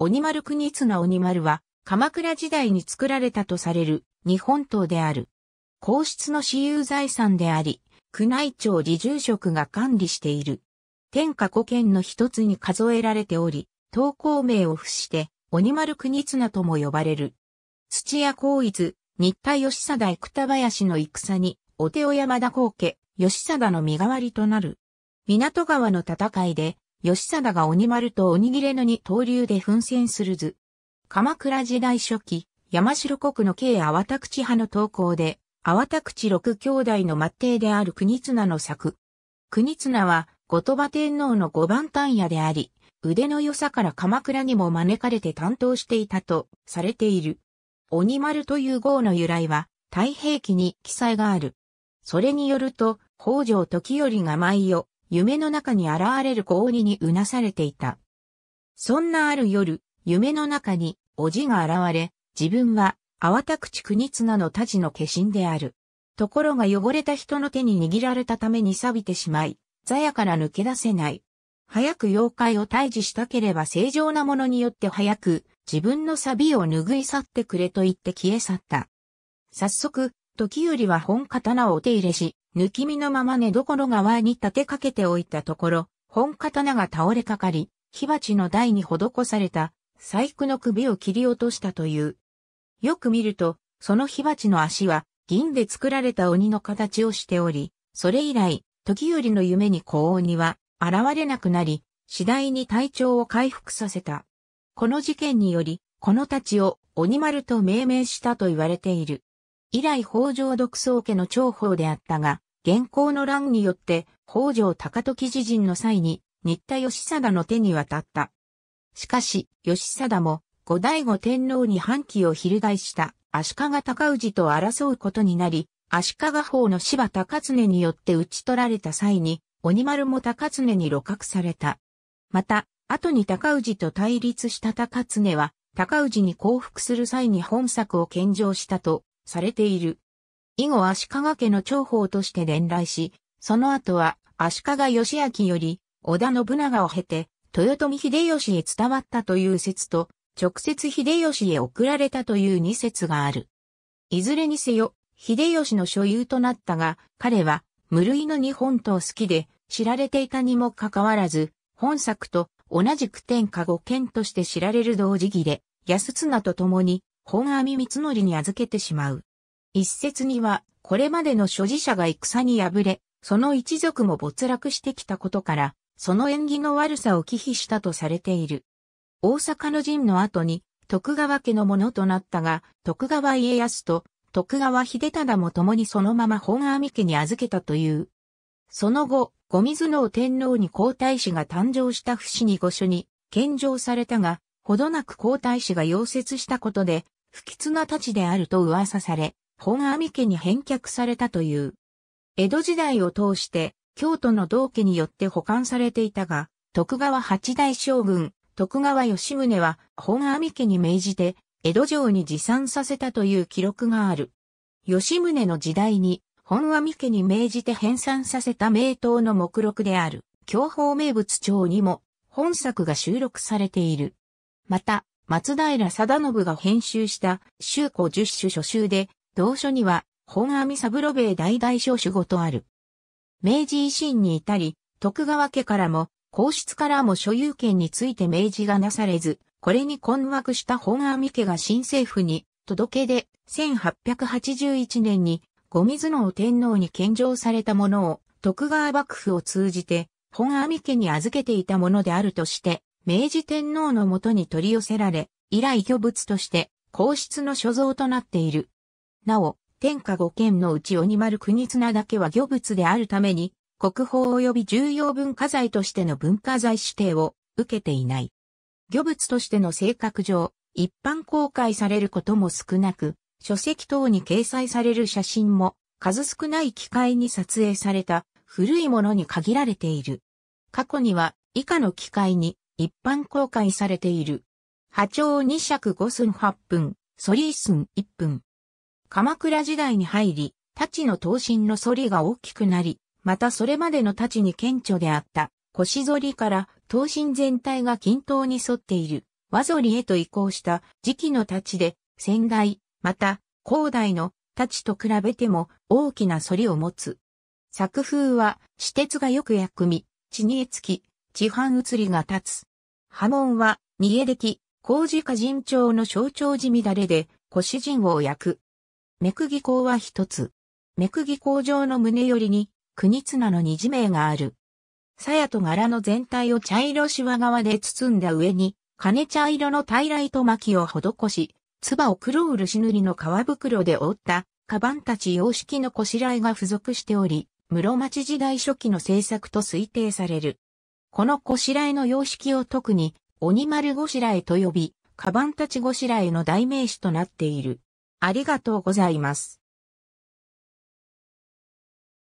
鬼丸国綱鬼丸は、鎌倉時代に作られたとされる日本刀である。皇室の私有財産であり、宮内庁自住職が管理している。天下古剣の一つに数えられており、刀工名を付して、鬼丸国綱とも呼ばれる。土屋光一、新田義貞田林の戦に、お手尾山田光家、義貞の身代わりとなる。港川の戦いで、義貞が鬼丸と鬼切れのに刀流で奮戦する図。鎌倉時代初期、山城国の慶淡田口派の投稿で、淡田口六兄弟の末弟である国綱の作。国綱は、後鳥羽天皇の五番単野であり、腕の良さから鎌倉にも招かれて担当していたとされている。鬼丸という号の由来は、太平記に記載がある。それによると、北条時頼が舞を夢の中に現れる氷鬼にうなされていた。そんなある夜、夢の中に、おじが現れ、自分は、淡田口国綱の太刀の化身である。ところが汚れた人の手に握られたために錆びてしまい、座屋から抜け出せない。早く妖怪を退治したければ正常なものによって早く、自分の錆を拭い去ってくれと言って消え去った。早速、時よりは本刀をお手入れし、抜き身のまま寝所側に立てかけておいたところ、本刀が倒れかかり、火鉢の台に施された、細工の首を切り落としたという。よく見ると、その火鉢の足は、銀で作られた鬼の形をしており、それ以来、時よりの夢に高鬼は、現れなくなり、次第に体調を回復させた。この事件により、この太刀を鬼丸と命名したと言われている。以来北条独創家の重宝であったが、現行の乱によって、北条高時自陣の際に、新田義貞の手に渡った。しかし、義貞も、後醍醐天皇に反旗を翻した足利高氏と争うことになり、足利法の柴高常によって討ち取られた際に、鬼丸も高常に露獲された。また、後に高氏と対立した高常は、高氏に降伏する際に本作を献上したとされている。以後足利家の長宝として伝来し、その後は足利義明より織田信長を経て豊臣秀吉へ伝わったという説と、直接秀吉へ送られたという二説がある。いずれにせよ、秀吉の所有となったが、彼は無類の日本刀好きで知られていたにもかかわらず、本作と同じく天下五剣として知られる同時期で、安綱と共に本阿弥光則に預けてしまう。一説には、これまでの所持者が戦に敗れ、その一族も没落してきたことから、その縁起の悪さを忌避したとされている。大阪の陣の後に、徳川家のものとなったが、徳川家康と徳川秀忠も共にそのまま本阿弥家に預けたという。その後、後水の天皇に皇太子が誕生した不死に御所に献上されたが、ほどなく皇太子が溶接したことで、不吉な太刀であると噂され、本阿弥家に返却されたという。江戸時代を通して京都の道家によって保管されていたが、徳川八代将軍、徳川吉宗は本阿弥家に命じて江戸城に持参させたという記録がある。吉宗の時代に本阿弥家に命じて編纂させた名刀の目録である、京宝名物帳にも本作が収録されている。また、松平定信が編集した、周古十種書集で、同書には、本阿弥三郎米大大小主語とある。明治維新に至り、徳川家からも、皇室からも所有権について明示がなされず、これに困惑した本阿弥家が新政府に、届けで、1881年に、後水野天皇に献上されたものを、徳川幕府を通じて、本阿弥家に預けていたものであるとして、明治天皇のもとに取り寄せられ、以来虚物として、皇室の所蔵となっている。なお、天下五県のうち鬼丸国綱だけは漁物であるために、国宝及び重要文化財としての文化財指定を受けていない。漁物としての性格上、一般公開されることも少なく、書籍等に掲載される写真も数少ない機会に撮影された古いものに限られている。過去には以下の機会に一般公開されている。波長2尺5寸8分、ソリー寸1分。鎌倉時代に入り、太刀の刀身の反りが大きくなり、またそれまでの太刀に顕著であった腰反りから刀身全体が均等に沿っている和反りへと移行した時期の太刀で先代、また後代の太刀と比べても大きな反りを持つ。作風は、私鉄がよく薬味、地に絵付き、地範移りが立つ。波紋は、逃げでき、工事家人長の象徴地乱れで、腰人を焼く。目釘孔は一つ。目釘工場の胸寄りに、国綱の二字名がある。鞘と柄の全体を茶色しわ側で包んだ上に、金茶色の平らと巻きを施し、唾を黒漆塗りの皮袋で覆った、カバンたち様式のこしらえが付属しており、室町時代初期の制作と推定される。このこしらえの様式を特に、鬼丸ごしらえと呼び、カバンたちごしらえの代名詞となっている。ありがとうございます。